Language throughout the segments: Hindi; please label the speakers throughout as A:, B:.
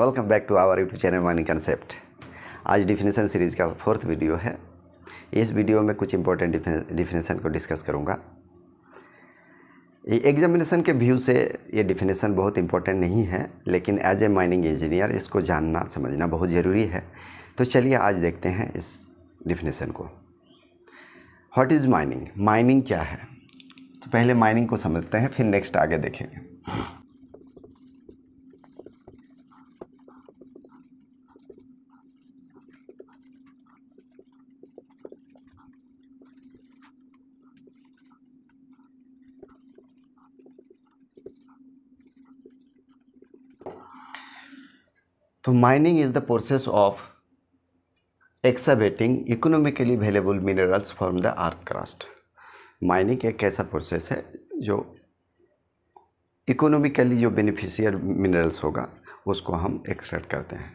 A: welcome back to our YouTube channel money concept आज डिफिनेशन सीरीज़ का फोर्थ वीडियो है इस वीडियो में कुछ इंपॉर्टेंट डिफिनेशन को डिस्कस करूँगा ये एग्जामिनेशन के व्यू से ये डिफिनेशन बहुत इंपॉर्टेंट नहीं है लेकिन एज ए माइनिंग इंजीनियर इसको जानना समझना बहुत ज़रूरी है तो चलिए आज देखते हैं इस डिफिनेशन को वॉट इज़ माइनिंग माइनिंग क्या है तो पहले माइनिंग को समझते हैं फिर नेक्स्ट आगे देखेंगे तो mining is the process of excavating economically viable minerals from the earth crust mining एक ऐसा प्रोसेस है जो इकोनॉमिकली जो बेनिफिशियर मिनरल्स होगा उसको हम एक्सट्रैक्ट करते हैं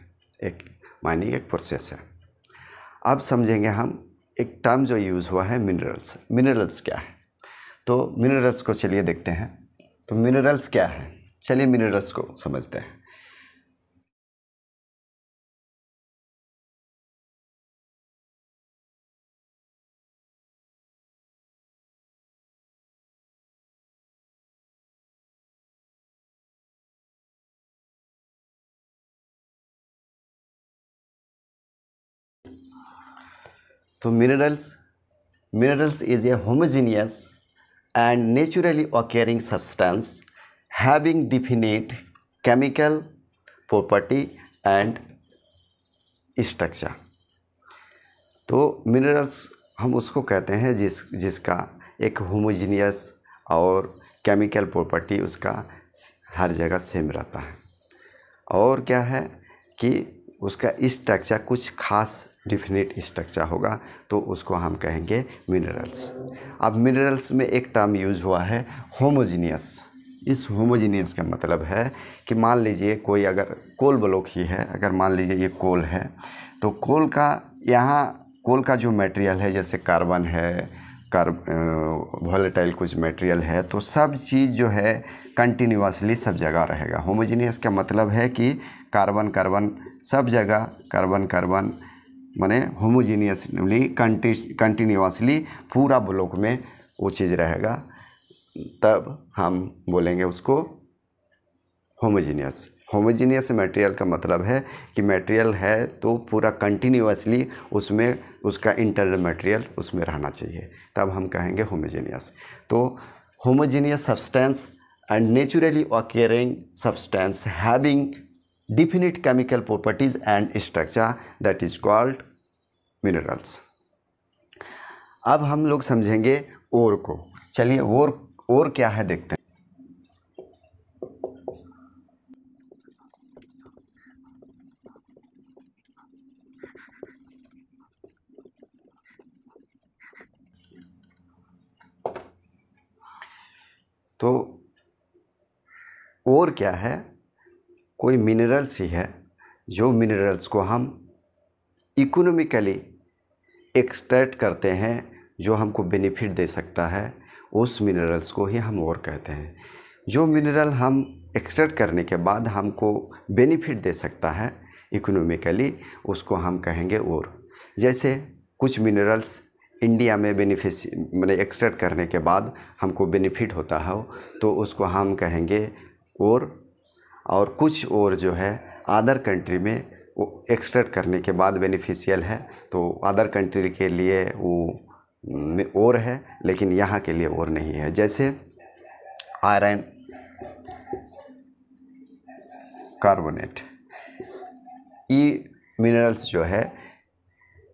A: एक माइनिंग एक प्रोसेस है अब समझेंगे हम एक टर्म जो यूज़ हुआ है मिनरल्स मिनरल्स क्या है तो मिनरल्स को चलिए देखते हैं तो मिनरल्स क्या है चलिए मिनरल्स को समझते हैं तो minerals minerals is a homogeneous and naturally occurring substance having definite chemical property and structure तो मिनरल्स हम उसको कहते हैं जिस जिसका एक होमोजीनियस और केमिकल प्रॉपर्टी उसका हर जगह सेम रहता है और क्या है कि उसका स्ट्रक्चर कुछ खास डिफिनेट स्ट्रक्चर होगा तो उसको हम कहेंगे मिनरल्स अब मिनरल्स में एक टर्म यूज हुआ है होमोजीनियस इस होमोजीनियस का मतलब है कि मान लीजिए कोई अगर कोल ब्लॉक ही है अगर मान लीजिए ये कोल है तो कोल का यहाँ कोल का जो मटेरियल है जैसे कार्बन है कार्ब वॉलेटाइल कुछ मटेरियल है तो सब चीज़ जो है कंटिन्यूसली सब जगह रहेगा होमोजीनियस का मतलब है कि कार्बन कार्बन सब जगह कार्बन कार्बन माने होमोजीनियसली कंटिन्यूसली पूरा ब्लॉक में वो चीज़ रहेगा तब हम बोलेंगे उसको होमोजीनियस होमोजीनियस मटेरियल का मतलब है कि मटेरियल है तो पूरा कंटिन्यूसली उसमें उसका इंटरनल मटेरियल उसमें रहना चाहिए तब हम कहेंगे होमोजीनियस तो homogeneous substance and naturally occurring substance having definite chemical properties and structure that is called minerals अब हम लोग समझेंगे ओर को चलिए ओर ओर क्या है देखते हैं तो और क्या है कोई मिनरल्स ही है जो मिनरल्स को हम इकोनॉमिकली एक्सट्रैक्ट करते हैं जो हमको बेनिफिट दे सकता है उस मिनरल्स को ही हम और कहते हैं जो मिनरल हम एक्सट्रैक्ट करने के बाद हमको बेनिफिट दे सकता है इकोनॉमिकली उसको हम कहेंगे और जैसे कुछ मिनरल्स इंडिया में बेनिफिश मैंने एक्सट्रैक्ट करने के बाद हमको बेनिफिट होता है तो उसको हम कहेंगे और और कुछ और जो है अदर कंट्री में वो एक्सट्रैक्ट करने के बाद बेनिफिशियल है तो अदर कंट्री के लिए वो और है लेकिन यहाँ के लिए और नहीं है जैसे आयरन कार्बोनेट ये मिनरल्स जो है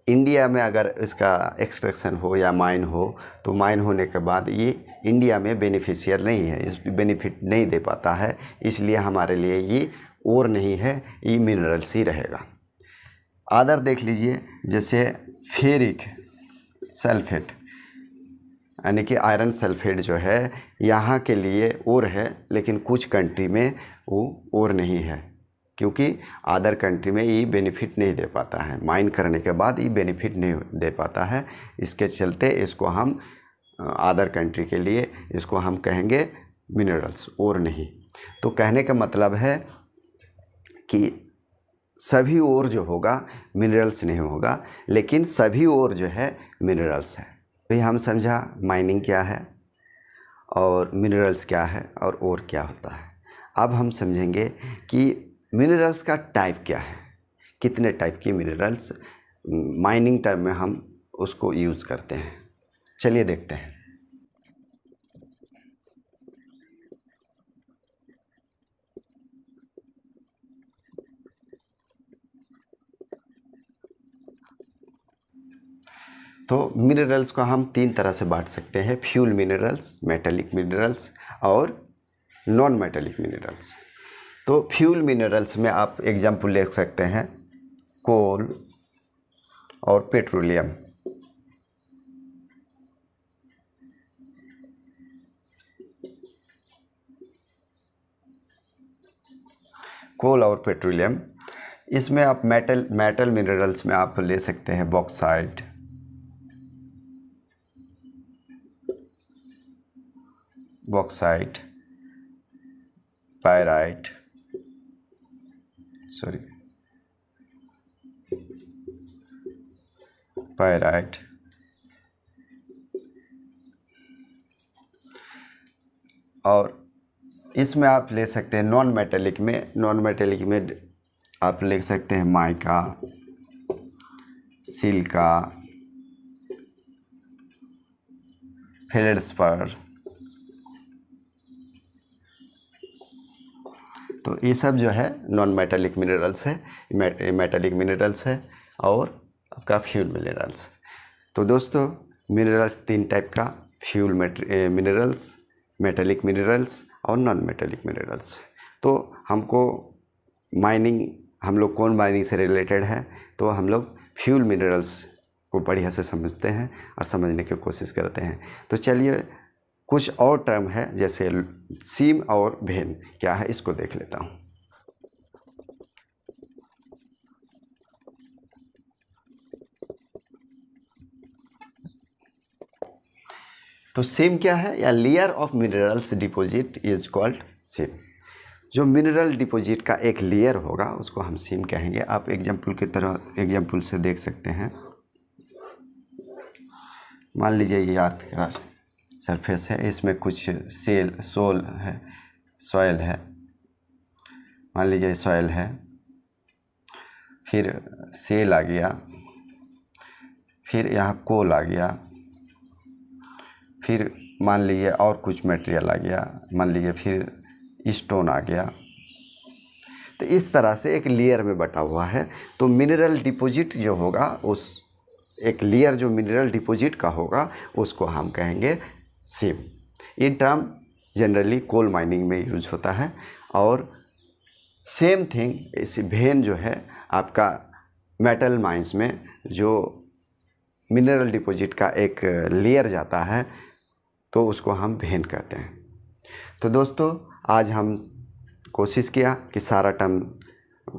A: इंडिया में अगर इसका एक्सट्रैक्शन हो या माइन हो तो माइन होने के बाद ये इंडिया में बेनिफिशियर नहीं है इस बेनिफिट नहीं दे पाता है इसलिए हमारे लिए ये और नहीं है ये मिनरल्स ही रहेगा आदर देख लीजिए जैसे फेरिक सल्फेट यानी कि आयरन सल्फेट जो है यहाँ के लिए और है लेकिन कुछ कंट्री में वो और नहीं है क्योंकि अदर कंट्री में ये बेनिफिट नहीं दे पाता है माइन करने के बाद ये बेनिफिट नहीं दे पाता है इसके चलते इसको हम अदर कंट्री के लिए इसको हम कहेंगे मिनरल्स और नहीं तो कहने का मतलब है कि सभी और जो होगा मिनरल्स नहीं होगा लेकिन सभी और जो है मिनरल्स है तो हम समझा माइनिंग क्या है और मिनरल्स क्या है और और क्या होता है अब हम समझेंगे कि मिनरल्स का टाइप क्या है कितने टाइप के मिनरल्स माइनिंग टाइप में हम उसको यूज़ करते हैं चलिए देखते हैं तो मिनरल्स को हम तीन तरह से बांट सकते हैं फ्यूल मिनरल्स मेटेलिक मिनरल्स और नॉन मेटेलिक मिनरल्स तो फ्यूल मिनरल्स में आप एग्जाम्पल ले सकते हैं कोल और पेट्रोलियम कोल और पेट्रोलियम इसमें आप मेटल मेटल मिनरल्स में आप ले सकते हैं bauxite bauxite pyrite sorry pyrite और इसमें आप ले सकते हैं नॉन मेटेलिक में नॉन मेटेलिक में आप ले सकते हैं माइका सिल्का पर तो ये सब जो है नॉन मेटेलिक मिनरल्स है मेटेलिक मिनरल्स है और आपका फ्यूल मिनरल्स तो दोस्तों मिनरल्स तीन टाइप का फ्यूल मिनरल्स मेटेलिक मिनरल्स और नॉन मेटेलिक मिनरल्स तो हमको माइनिंग हम लोग कौन माइनिंग से रिलेटेड है तो हम लोग फ्यूल मिनरल्स को बढ़िया से समझते हैं और समझने की कोशिश करते हैं तो चलिए कुछ और टर्म है जैसे सीम और भेन क्या है इसको देख लेता हूँ तो सेम क्या है या layer of minerals deposit is called seam जो मिनरल डिपोजिट का एक लेयर होगा उसको हम सेम कहेंगे आप एग्जाम्पल की तरह एग्जाम्पल से देख सकते हैं मान लीजिए ये अर्थ सरफेस है इसमें कुछ सेल सोल है सॉयल है मान लीजिए सॉयल है फिर सेल आ गया फिर यहाँ कोल आ गया फिर मान लीजिए और कुछ मटेरियल आ गया मान लीजिए फिर स्टोन आ गया तो इस तरह से एक लेयर में बटा हुआ है तो मिनरल डिपोज़िट जो होगा उस एक लेयर जो मिनरल डिपोज़िट का होगा उसको हम कहेंगे seam in term generally coal mining में यूज होता है और सेम थिंग इस भेन जो है आपका मेटल माइंस में जो मिनरल डिपॉजिट का एक लेयर जाता है तो उसको हम भेन कहते हैं तो दोस्तों आज हम कोशिश किया कि सारा टर्म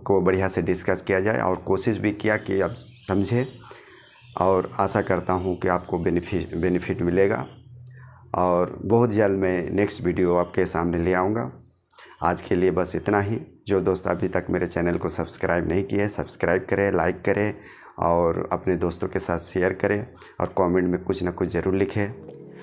A: को बढ़िया से डिस्कस किया जाए और कोशिश भी किया कि आप समझें और आशा करता हूँ कि आपको बेनिफिट बेनिफिट मिलेगा और बहुत जल्द मैं नेक्स्ट वीडियो आपके सामने ले आऊँगा आज के लिए बस इतना ही जो दोस्त अभी तक मेरे चैनल को सब्सक्राइब नहीं किए सब्सक्राइब करें लाइक करें और अपने दोस्तों के साथ शेयर करें और कमेंट में कुछ ना कुछ ज़रूर लिखें